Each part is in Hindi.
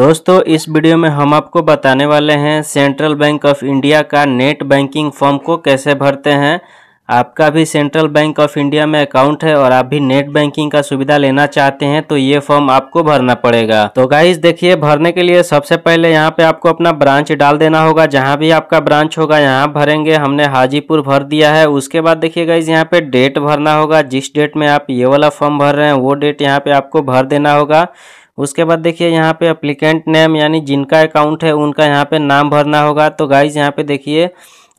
दोस्तों इस वीडियो में हम आपको बताने वाले हैं सेंट्रल बैंक ऑफ इंडिया का नेट बैंकिंग फॉर्म को कैसे भरते हैं आपका भी सेंट्रल बैंक ऑफ इंडिया में अकाउंट है और आप भी नेट बैंकिंग का सुविधा लेना चाहते हैं तो ये फॉर्म आपको भरना पड़ेगा तो गाइज देखिए भरने के लिए सबसे पहले यहाँ पे आपको अपना ब्रांच डाल देना होगा जहाँ भी आपका ब्रांच होगा यहाँ भरेंगे हमने हाजीपुर भर दिया है उसके बाद देखिए गाइज यहाँ पे डेट भरना होगा जिस डेट में आप ये वाला फॉर्म भर रहे हैं वो डेट यहाँ पे आपको भर देना होगा उसके बाद देखिए यहाँ पे अप्लीकेंट नेम यानी जिनका अकाउंट है उनका यहाँ पे नाम भरना होगा तो गाइज यहाँ पे देखिए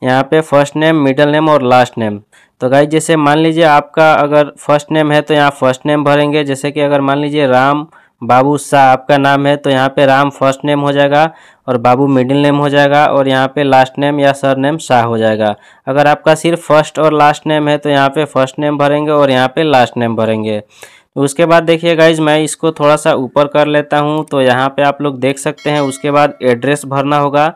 यहाँ पे फर्स्ट नेम मिडल नेम और लास्ट नेम तो गाइज जैसे मान लीजिए आपका अगर फर्स्ट नेम है तो यहाँ फर्स्ट नेम भरेंगे जैसे कि अगर मान लीजिए राम बाबू शाह आपका नाम है तो यहाँ पे राम फर्स्ट नेम हो जाएगा और बाबू मिडिल नेम हो जाएगा और यहाँ पे लास्ट नेम या सर नेम शाह हो जाएगा अगर आपका सिर्फ फर्स्ट और लास्ट नेम है तो यहाँ पे फर्स्ट नेम भरेंगे और यहाँ पे लास्ट नेम भरेंगे उसके बाद देखिए गाइज मैं इसको थोड़ा सा ऊपर कर लेता हूँ तो यहाँ पे आप लोग देख सकते हैं उसके बाद एड्रेस भरना होगा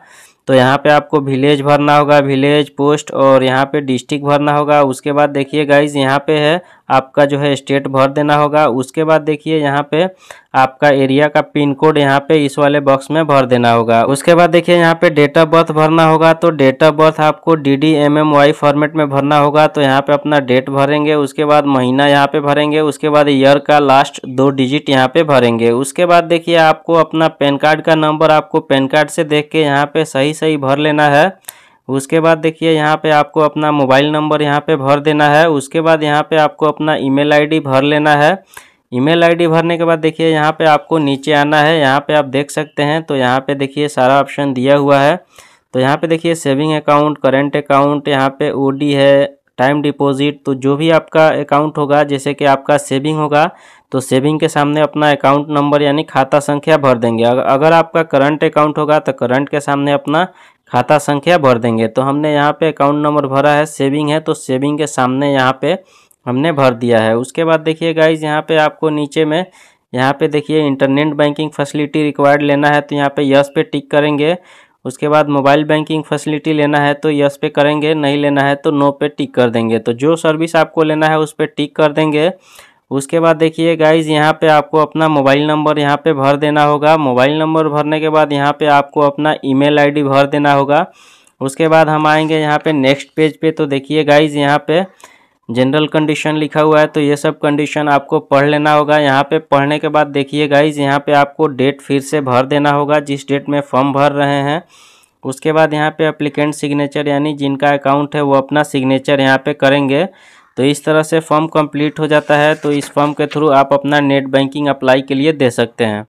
तो यहाँ पे आपको विलेज भरना होगा विलेज पोस्ट और यहाँ पे डिस्ट्रिक्ट भरना होगा उसके बाद देखिए गाइज यहाँ पे है आपका जो है स्टेट भर देना होगा उसके बाद देखिए यहाँ पे आपका एरिया का पिन कोड यहाँ पे इस वाले बॉक्स में भर देना होगा उसके बाद देखिए यहाँ पे डेट ऑफ बर्थ भरना होगा तो डेट ऑफ बर्थ आपको D D M M Y format में भरना होगा तो यहाँ पे अपना डेट भरेंगे उसके बाद महीना यहाँ पे भरेंगे उसके बाद ईयर का लास्ट दो डिजिट यहाँ पे भरेंगे उसके बाद देखिए आपको अपना पैन कार्ड का नंबर आपको पैन कार्ड से देख के यहाँ पे सही सही भर लेना है उसके बाद देखिए यहाँ पे आपको अपना मोबाइल नंबर यहाँ पे भर देना है उसके बाद यहाँ पे आपको अपना ईमेल आईडी भर लेना है ईमेल आईडी भरने के बाद देखिए यहाँ पे आपको नीचे आना है यहाँ पे आप देख सकते हैं तो यहाँ पे देखिए सारा ऑप्शन दिया हुआ है तो यहाँ पे देखिए सेविंग अकाउंट करेंट अकाउंट यहाँ पे ओ है टाइम डिपोजिट तो जो भी आपका अकाउंट होगा जैसे कि आपका सेविंग होगा तो सेविंग के सामने अपना अकाउंट नंबर यानी खाता संख्या भर देंगे अगर आपका करंट अकाउंट होगा तो करंट के सामने अपना खाता संख्या भर देंगे तो हमने यहाँ पे अकाउंट नंबर भरा है सेविंग है तो सेविंग के सामने यहाँ पे हमने भर दिया है उसके बाद देखिए गाइज यहाँ पे आपको नीचे में यहाँ पे देखिए इंटरनेट बैंकिंग फैसिलिटी रिक्वायर्ड लेना है तो यहाँ पे यस पे टिक करेंगे उसके बाद मोबाइल बैंकिंग फैसिलिटी लेना है तो यस पे करेंगे नहीं लेना है तो नो पे टिक कर देंगे तो जो सर्विस आपको लेना है उस पर टिक कर देंगे उसके बाद देखिए गाइज यहाँ पे आपको अपना मोबाइल नंबर यहाँ पे भर देना होगा मोबाइल नंबर भरने के बाद यहाँ पे आपको अपना ईमेल आईडी भर देना होगा उसके बाद हम आएंगे यहाँ पे नेक्स्ट पेज पे तो देखिए गाइज यहाँ पे जनरल कंडीशन लिखा हुआ है तो ये सब कंडीशन आपको पढ़ लेना होगा यहाँ पे पढ़ने के बाद देखिए गाइज यहाँ पे आपको डेट फिर से भर देना होगा जिस डेट में फॉर्म भर रहे हैं उसके बाद यहाँ पे अप्लीकेंट सिग्नेचर यानी जिनका अकाउंट है वो अपना सिग्नेचर यहाँ पे करेंगे तो इस तरह से फॉर्म कंप्लीट हो जाता है तो इस फॉर्म के थ्रू आप अपना नेट बैंकिंग अप्लाई के लिए दे सकते हैं